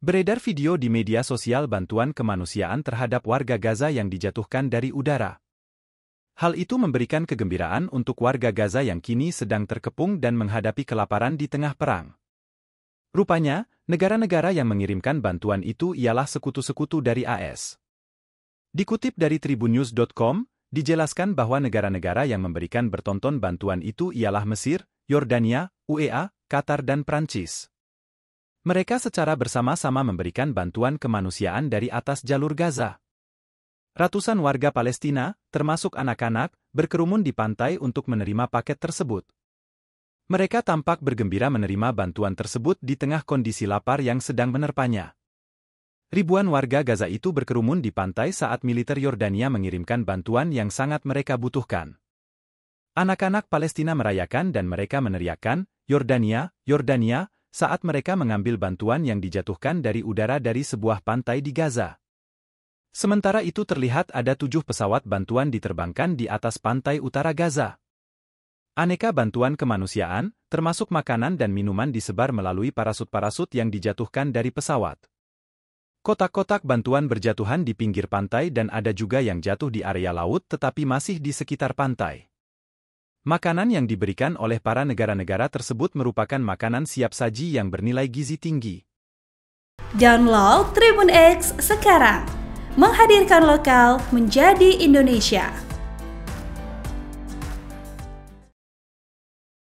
Beredar video di media sosial bantuan kemanusiaan terhadap warga Gaza yang dijatuhkan dari udara. Hal itu memberikan kegembiraan untuk warga Gaza yang kini sedang terkepung dan menghadapi kelaparan di tengah perang. Rupanya, negara-negara yang mengirimkan bantuan itu ialah sekutu-sekutu dari AS. Dikutip dari tribunnews.com, dijelaskan bahwa negara-negara yang memberikan bertonton bantuan itu ialah Mesir, Yordania, UEA, Qatar dan Prancis. Mereka secara bersama-sama memberikan bantuan kemanusiaan dari atas jalur Gaza. Ratusan warga Palestina, termasuk anak-anak, berkerumun di pantai untuk menerima paket tersebut. Mereka tampak bergembira menerima bantuan tersebut di tengah kondisi lapar yang sedang menerpanya. Ribuan warga Gaza itu berkerumun di pantai saat militer Yordania mengirimkan bantuan yang sangat mereka butuhkan. Anak-anak Palestina merayakan dan mereka meneriakkan, Yordania, Yordania, saat mereka mengambil bantuan yang dijatuhkan dari udara dari sebuah pantai di Gaza. Sementara itu terlihat ada tujuh pesawat bantuan diterbangkan di atas pantai utara Gaza. Aneka bantuan kemanusiaan, termasuk makanan dan minuman disebar melalui parasut-parasut yang dijatuhkan dari pesawat. Kotak-kotak bantuan berjatuhan di pinggir pantai dan ada juga yang jatuh di area laut tetapi masih di sekitar pantai. Makanan yang diberikan oleh para negara-negara tersebut merupakan makanan siap saji yang bernilai gizi tinggi. Download Tribun X sekarang, menghadirkan lokal menjadi Indonesia.